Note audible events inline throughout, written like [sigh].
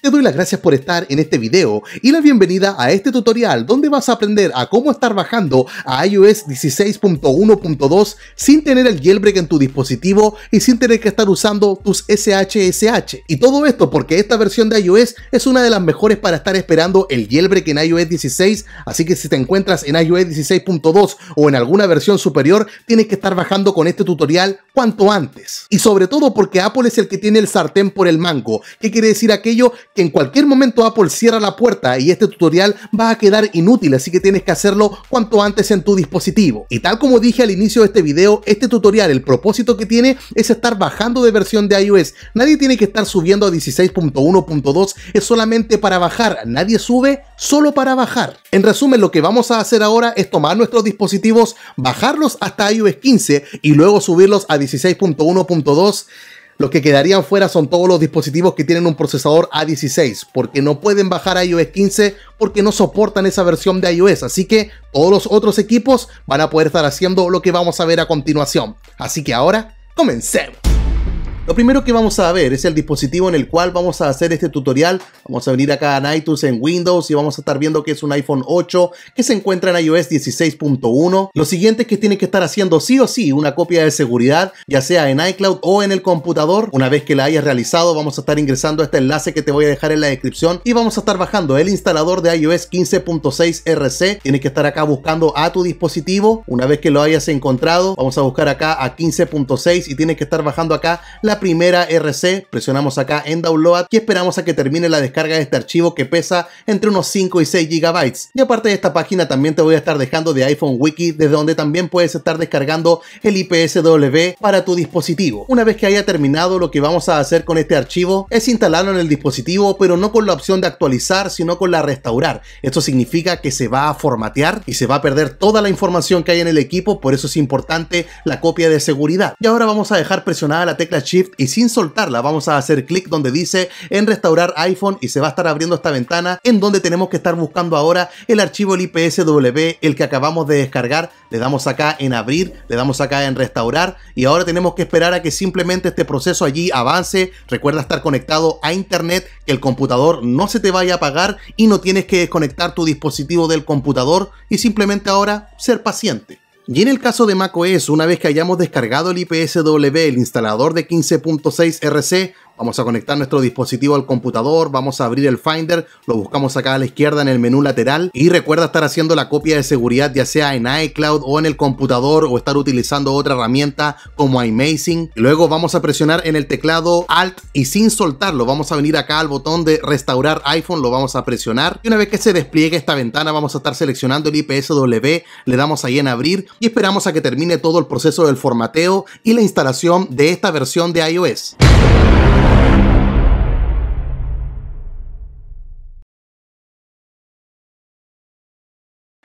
te doy las gracias por estar en este video y la bienvenida a este tutorial donde vas a aprender a cómo estar bajando a iOS 16.1.2 sin tener el jailbreak en tu dispositivo y sin tener que estar usando tus SHSH. Y todo esto porque esta versión de iOS es una de las mejores para estar esperando el jailbreak en iOS 16, así que si te encuentras en iOS 16.2 o en alguna versión superior, tienes que estar bajando con este tutorial cuanto antes. Y sobre todo porque Apple es el que tiene el sartén por el mango, ¿Qué quiere decir aquello en cualquier momento Apple cierra la puerta y este tutorial va a quedar inútil, así que tienes que hacerlo cuanto antes en tu dispositivo. Y tal como dije al inicio de este video, este tutorial, el propósito que tiene es estar bajando de versión de iOS. Nadie tiene que estar subiendo a 16.1.2, es solamente para bajar. Nadie sube solo para bajar. En resumen, lo que vamos a hacer ahora es tomar nuestros dispositivos, bajarlos hasta iOS 15 y luego subirlos a 16.1.2 los que quedarían fuera son todos los dispositivos que tienen un procesador A16, porque no pueden bajar a iOS 15 porque no soportan esa versión de iOS, así que todos los otros equipos van a poder estar haciendo lo que vamos a ver a continuación. Así que ahora, comencemos. Lo primero que vamos a ver es el dispositivo en el cual vamos a hacer este tutorial. Vamos a venir acá a iTunes en Windows y vamos a estar viendo que es un iPhone 8 que se encuentra en iOS 16.1. Lo siguiente es que tiene que estar haciendo sí o sí una copia de seguridad, ya sea en iCloud o en el computador. Una vez que la hayas realizado, vamos a estar ingresando a este enlace que te voy a dejar en la descripción y vamos a estar bajando el instalador de iOS 15.6 RC. Tienes que estar acá buscando a tu dispositivo. Una vez que lo hayas encontrado, vamos a buscar acá a 15.6 y tienes que estar bajando acá la primera RC, presionamos acá en Download y esperamos a que termine la descarga de este archivo que pesa entre unos 5 y 6 GB. Y aparte de esta página también te voy a estar dejando de iPhone Wiki desde donde también puedes estar descargando el IPSW para tu dispositivo. Una vez que haya terminado lo que vamos a hacer con este archivo es instalarlo en el dispositivo pero no con la opción de actualizar sino con la restaurar. Esto significa que se va a formatear y se va a perder toda la información que hay en el equipo por eso es importante la copia de seguridad. Y ahora vamos a dejar presionada la tecla Shift y sin soltarla vamos a hacer clic donde dice en restaurar iPhone y se va a estar abriendo esta ventana en donde tenemos que estar buscando ahora el archivo el IPSW, el que acabamos de descargar, le damos acá en abrir, le damos acá en restaurar y ahora tenemos que esperar a que simplemente este proceso allí avance, recuerda estar conectado a internet, que el computador no se te vaya a apagar y no tienes que desconectar tu dispositivo del computador y simplemente ahora ser paciente. Y en el caso de macOS, una vez que hayamos descargado el IPSW, el instalador de 15.6 RC, Vamos a conectar nuestro dispositivo al computador, vamos a abrir el Finder, lo buscamos acá a la izquierda en el menú lateral y recuerda estar haciendo la copia de seguridad ya sea en iCloud o en el computador o estar utilizando otra herramienta como iMazing. Luego vamos a presionar en el teclado Alt y sin soltarlo vamos a venir acá al botón de restaurar iPhone, lo vamos a presionar y una vez que se despliegue esta ventana vamos a estar seleccionando el IPSW, le damos ahí en abrir y esperamos a que termine todo el proceso del formateo y la instalación de esta versión de iOS.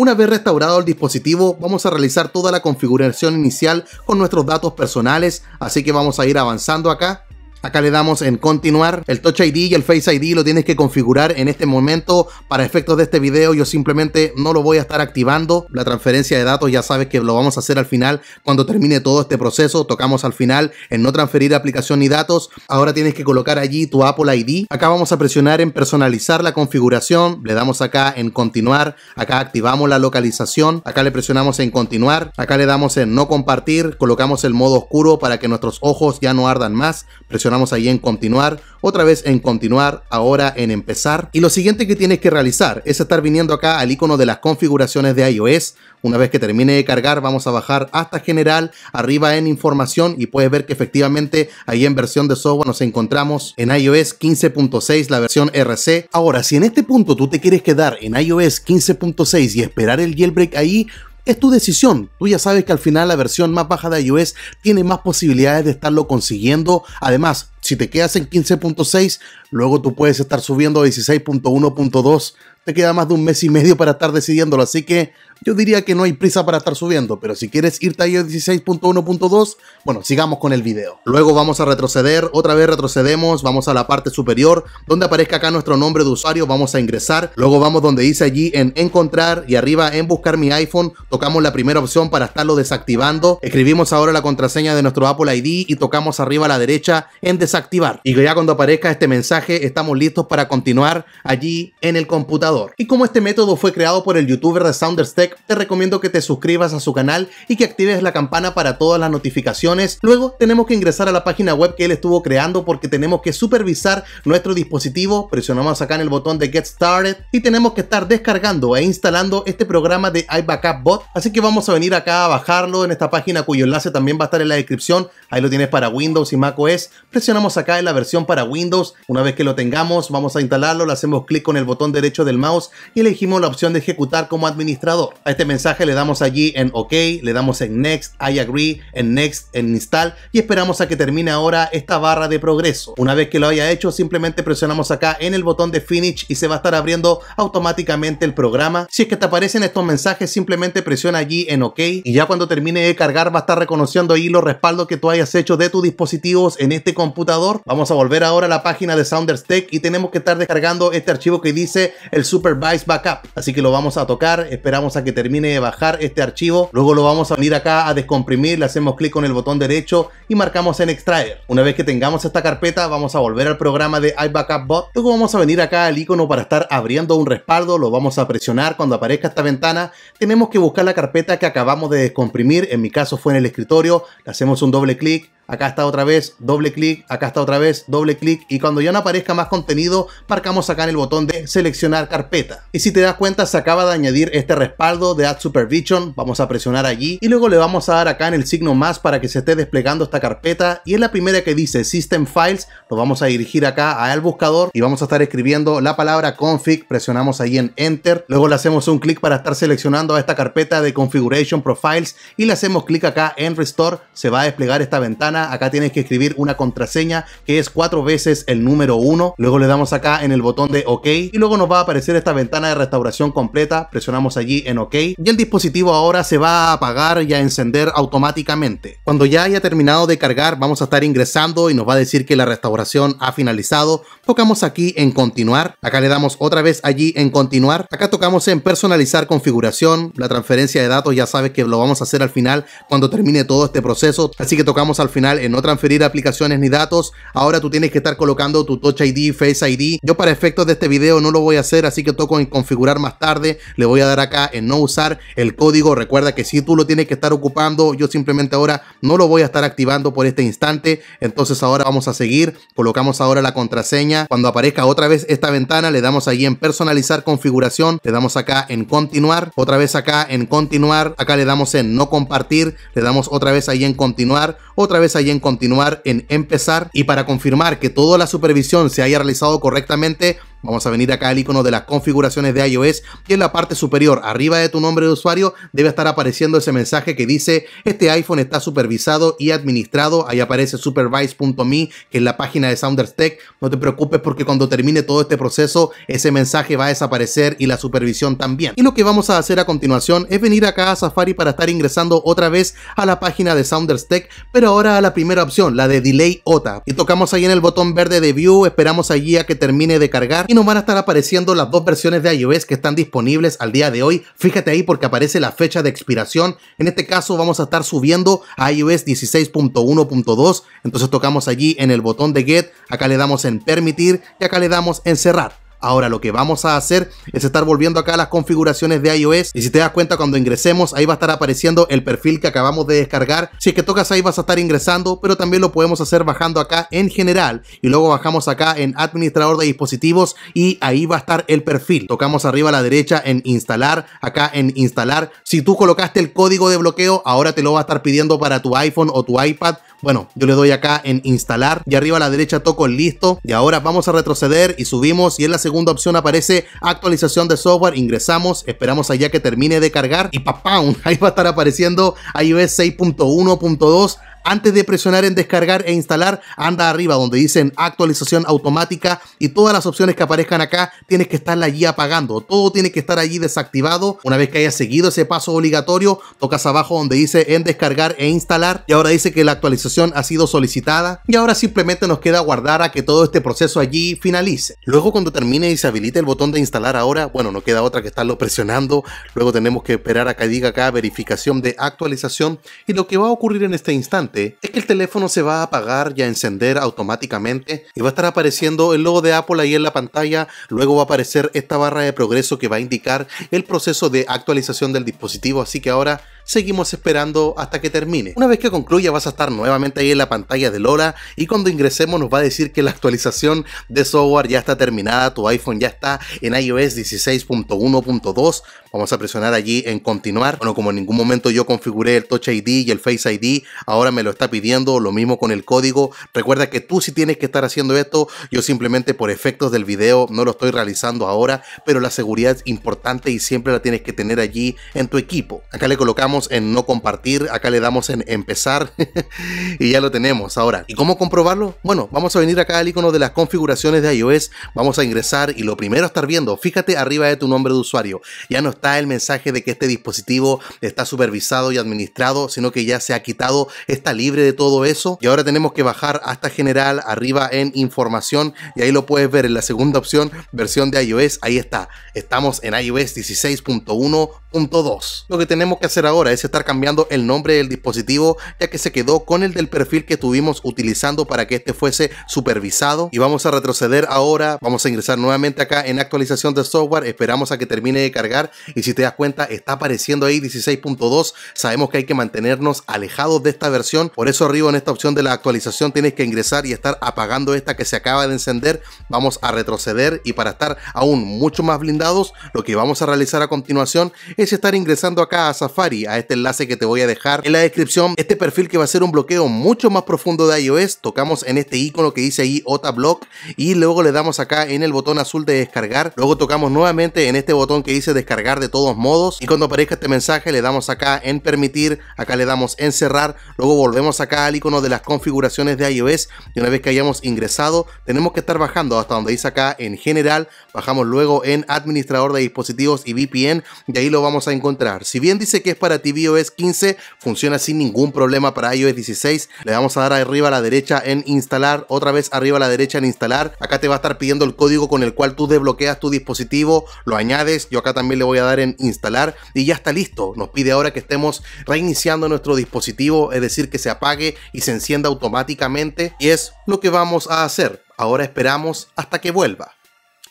Una vez restaurado el dispositivo, vamos a realizar toda la configuración inicial con nuestros datos personales, así que vamos a ir avanzando acá Acá le damos en continuar. El Touch ID y el Face ID lo tienes que configurar en este momento. Para efectos de este video yo simplemente no lo voy a estar activando. La transferencia de datos ya sabes que lo vamos a hacer al final cuando termine todo este proceso. Tocamos al final en no transferir aplicación ni datos. Ahora tienes que colocar allí tu Apple ID. Acá vamos a presionar en personalizar la configuración. Le damos acá en continuar. Acá activamos la localización. Acá le presionamos en continuar. Acá le damos en no compartir. Colocamos el modo oscuro para que nuestros ojos ya no ardan más. Presionamos ahí en continuar, otra vez en continuar, ahora en empezar. Y lo siguiente que tienes que realizar es estar viniendo acá al icono de las configuraciones de iOS. Una vez que termine de cargar vamos a bajar hasta general, arriba en información y puedes ver que efectivamente ahí en versión de software nos encontramos en iOS 15.6 la versión RC. Ahora, si en este punto tú te quieres quedar en iOS 15.6 y esperar el jailbreak ahí, es tu decisión. Tú ya sabes que al final la versión más baja de iOS tiene más posibilidades de estarlo consiguiendo. Además, si te quedas en 15.6, luego tú puedes estar subiendo a 16.1.2. Te queda más de un mes y medio para estar decidiéndolo. Así que yo diría que no hay prisa para estar subiendo, pero si quieres irte a iOS 16.1.2, bueno, sigamos con el video. Luego vamos a retroceder, otra vez retrocedemos, vamos a la parte superior, donde aparezca acá nuestro nombre de usuario, vamos a ingresar, luego vamos donde dice allí en encontrar y arriba en buscar mi iPhone, tocamos la primera opción para estarlo desactivando, escribimos ahora la contraseña de nuestro Apple ID y tocamos arriba a la derecha en desactivar. Y ya cuando aparezca este mensaje, estamos listos para continuar allí en el computador. Y como este método fue creado por el youtuber de Tech te recomiendo que te suscribas a su canal y que actives la campana para todas las notificaciones. Luego tenemos que ingresar a la página web que él estuvo creando porque tenemos que supervisar nuestro dispositivo. Presionamos acá en el botón de Get Started y tenemos que estar descargando e instalando este programa de iBackup Bot. Así que vamos a venir acá a bajarlo en esta página cuyo enlace también va a estar en la descripción. Ahí lo tienes para Windows y Mac OS Presionamos acá en la versión para Windows. Una vez que lo tengamos, vamos a instalarlo. Le hacemos clic con el botón derecho del mouse y elegimos la opción de ejecutar como administrador a este mensaje le damos allí en OK, le damos en Next, I agree, en Next, en Install y esperamos a que termine ahora esta barra de progreso. Una vez que lo haya hecho, simplemente presionamos acá en el botón de Finish y se va a estar abriendo automáticamente el programa. Si es que te aparecen estos mensajes, simplemente presiona allí en OK y ya cuando termine de cargar va a estar reconociendo ahí los respaldos que tú hayas hecho de tus dispositivos en este computador. Vamos a volver ahora a la página de Sounders Tech y tenemos que estar descargando este archivo que dice el Supervised Backup. Así que lo vamos a tocar, esperamos a que termine de bajar este archivo. Luego lo vamos a venir acá a descomprimir, le hacemos clic con el botón derecho y marcamos en extraer. Una vez que tengamos esta carpeta, vamos a volver al programa de iBackupBot. Luego vamos a venir acá al icono para estar abriendo un respaldo, lo vamos a presionar cuando aparezca esta ventana. Tenemos que buscar la carpeta que acabamos de descomprimir, en mi caso fue en el escritorio, le hacemos un doble clic, acá está otra vez, doble clic, acá está otra vez, doble clic y cuando ya no aparezca más contenido, marcamos acá en el botón de seleccionar carpeta. Y si te das cuenta, se acaba de añadir este respaldo de Ad Supervision, vamos a presionar allí y luego le vamos a dar acá en el signo más para que se esté desplegando esta carpeta y en la primera que dice System Files, lo vamos a dirigir acá al buscador y vamos a estar escribiendo la palabra config, presionamos ahí en Enter, luego le hacemos un clic para estar seleccionando a esta carpeta de Configuration Profiles y le hacemos clic acá en Restore, se va a desplegar esta ventana Acá tienes que escribir una contraseña que es cuatro veces el número uno. Luego le damos acá en el botón de OK y luego nos va a aparecer esta ventana de restauración completa. Presionamos allí en OK y el dispositivo ahora se va a apagar y a encender automáticamente. Cuando ya haya terminado de cargar, vamos a estar ingresando y nos va a decir que la restauración ha finalizado. Tocamos aquí en continuar. Acá le damos otra vez allí en continuar. Acá tocamos en personalizar configuración. La transferencia de datos ya sabes que lo vamos a hacer al final cuando termine todo este proceso. Así que tocamos al final en no transferir aplicaciones ni datos, ahora tú tienes que estar colocando tu Touch ID, Face ID. Yo para efectos de este video no lo voy a hacer, así que toco en configurar más tarde. Le voy a dar acá en no usar el código. Recuerda que si tú lo tienes que estar ocupando, yo simplemente ahora no lo voy a estar activando por este instante. Entonces ahora vamos a seguir. Colocamos ahora la contraseña. Cuando aparezca otra vez esta ventana, le damos ahí en personalizar configuración. Le damos acá en continuar. Otra vez acá en continuar. Acá le damos en no compartir. Le damos otra vez ahí en continuar otra vez ahí en continuar, en empezar y para confirmar que toda la supervisión se haya realizado correctamente, Vamos a venir acá al icono de las configuraciones de iOS y en la parte superior, arriba de tu nombre de usuario, debe estar apareciendo ese mensaje que dice este iPhone está supervisado y administrado. Ahí aparece supervise.me, que es la página de Sounders Tech. No te preocupes porque cuando termine todo este proceso, ese mensaje va a desaparecer y la supervisión también. Y lo que vamos a hacer a continuación es venir acá a Safari para estar ingresando otra vez a la página de Sounders Tech, pero ahora a la primera opción, la de Delay OTA. Y tocamos ahí en el botón verde de View, esperamos allí a que termine de cargar y nos van a estar apareciendo las dos versiones de iOS que están disponibles al día de hoy. Fíjate ahí porque aparece la fecha de expiración. En este caso vamos a estar subiendo a iOS 16.1.2. Entonces tocamos allí en el botón de Get, acá le damos en Permitir y acá le damos en Cerrar. Ahora lo que vamos a hacer es estar volviendo acá a las configuraciones de iOS y si te das cuenta cuando ingresemos ahí va a estar apareciendo el perfil que acabamos de descargar. Si es que tocas ahí vas a estar ingresando, pero también lo podemos hacer bajando acá en general y luego bajamos acá en administrador de dispositivos y ahí va a estar el perfil. Tocamos arriba a la derecha en instalar, acá en instalar. Si tú colocaste el código de bloqueo, ahora te lo va a estar pidiendo para tu iPhone o tu iPad bueno, yo le doy acá en instalar y arriba a la derecha toco el listo y ahora vamos a retroceder y subimos y en la segunda opción aparece actualización de software, ingresamos, esperamos allá que termine de cargar y papá, [laughs] ahí va a estar apareciendo iOS 6.1.2 antes de presionar en descargar e instalar, anda arriba donde dicen actualización automática y todas las opciones que aparezcan acá tienes que estar allí apagando. Todo tiene que estar allí desactivado. Una vez que hayas seguido ese paso obligatorio, tocas abajo donde dice en descargar e instalar y ahora dice que la actualización ha sido solicitada y ahora simplemente nos queda guardar a que todo este proceso allí finalice. Luego cuando termine y se habilite el botón de instalar ahora, bueno, no queda otra que estarlo presionando. Luego tenemos que esperar a que diga acá verificación de actualización y lo que va a ocurrir en este instante es que el teléfono se va a apagar y a encender automáticamente y va a estar apareciendo el logo de Apple ahí en la pantalla, luego va a aparecer esta barra de progreso que va a indicar el proceso de actualización del dispositivo, así que ahora seguimos esperando hasta que termine. Una vez que concluya vas a estar nuevamente ahí en la pantalla de Lola y cuando ingresemos nos va a decir que la actualización de software ya está terminada, tu iPhone ya está en iOS 16.1.2. Vamos a presionar allí en continuar. Bueno, como en ningún momento yo configuré el Touch ID y el Face ID, ahora me lo está pidiendo, lo mismo con el código. Recuerda que tú sí tienes que estar haciendo esto, yo simplemente por efectos del video no lo estoy realizando ahora, pero la seguridad es importante y siempre la tienes que tener allí en tu equipo. Acá le colocamos en no compartir, acá le damos en empezar [laughs] y ya lo tenemos. Ahora, ¿y cómo comprobarlo? Bueno, vamos a venir acá al icono de las configuraciones de iOS, vamos a ingresar y lo primero a estar viendo, fíjate arriba de tu nombre de usuario, ya no está el mensaje de que este dispositivo está supervisado y administrado, sino que ya se ha quitado, está libre de todo eso y ahora tenemos que bajar hasta general, arriba en información y ahí lo puedes ver en la segunda opción, versión de iOS, ahí está, estamos en iOS 16.1 Punto 2. Lo que tenemos que hacer ahora es estar cambiando el nombre del dispositivo ya que se quedó con el del perfil que estuvimos utilizando para que este fuese supervisado y vamos a retroceder ahora, vamos a ingresar nuevamente acá en actualización de software, esperamos a que termine de cargar y si te das cuenta está apareciendo ahí 16.2, sabemos que hay que mantenernos alejados de esta versión, por eso arriba en esta opción de la actualización tienes que ingresar y estar apagando esta que se acaba de encender, vamos a retroceder y para estar aún mucho más blindados lo que vamos a realizar a continuación es estar ingresando acá a Safari, a este enlace que te voy a dejar en la descripción. Este perfil que va a ser un bloqueo mucho más profundo de iOS, tocamos en este icono que dice ahí OtaBlock y luego le damos acá en el botón azul de descargar. Luego tocamos nuevamente en este botón que dice descargar de todos modos y cuando aparezca este mensaje le damos acá en permitir, acá le damos en cerrar, luego volvemos acá al icono de las configuraciones de iOS y una vez que hayamos ingresado tenemos que estar bajando hasta donde dice acá en general, bajamos luego en administrador de dispositivos y VPN y ahí lo vamos a encontrar. Si bien dice que es para tvOS 15, funciona sin ningún problema para iOS 16. Le vamos a dar arriba a la derecha en instalar, otra vez arriba a la derecha en instalar. Acá te va a estar pidiendo el código con el cual tú desbloqueas tu dispositivo, lo añades. Yo acá también le voy a dar en instalar y ya está listo. Nos pide ahora que estemos reiniciando nuestro dispositivo, es decir, que se apague y se encienda automáticamente. Y es lo que vamos a hacer. Ahora esperamos hasta que vuelva.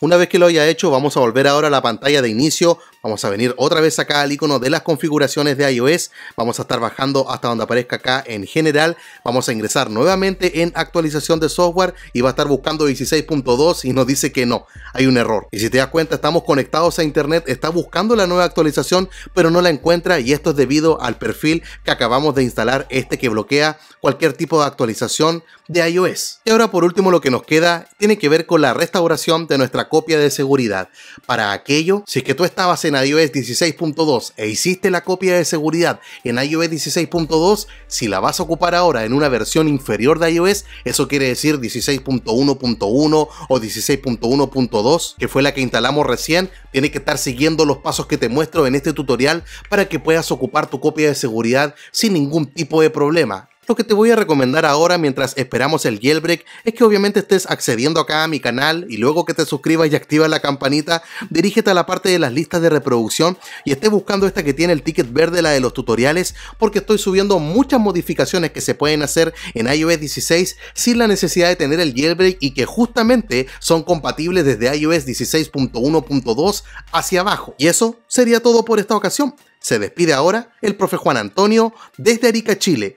Una vez que lo haya hecho, vamos a volver ahora a la pantalla de inicio Vamos a venir otra vez acá al icono de las configuraciones de iOS. Vamos a estar bajando hasta donde aparezca acá en general. Vamos a ingresar nuevamente en actualización de software y va a estar buscando 16.2 y nos dice que no, hay un error. Y si te das cuenta, estamos conectados a internet, está buscando la nueva actualización, pero no la encuentra y esto es debido al perfil que acabamos de instalar, este que bloquea cualquier tipo de actualización de iOS. Y ahora por último lo que nos queda tiene que ver con la restauración de nuestra copia de seguridad. Para aquello, si es que tú estabas en en iOS 16.2 e hiciste la copia de seguridad en iOS 16.2, si la vas a ocupar ahora en una versión inferior de iOS, eso quiere decir 16.1.1 o 16.1.2, que fue la que instalamos recién, tiene que estar siguiendo los pasos que te muestro en este tutorial para que puedas ocupar tu copia de seguridad sin ningún tipo de problema. Lo que te voy a recomendar ahora mientras esperamos el jailbreak es que obviamente estés accediendo acá a mi canal y luego que te suscribas y activas la campanita, dirígete a la parte de las listas de reproducción y estés buscando esta que tiene el ticket verde, la de los tutoriales, porque estoy subiendo muchas modificaciones que se pueden hacer en iOS 16 sin la necesidad de tener el jailbreak y que justamente son compatibles desde iOS 16.1.2 hacia abajo. Y eso sería todo por esta ocasión. Se despide ahora el profe Juan Antonio desde Arica, Chile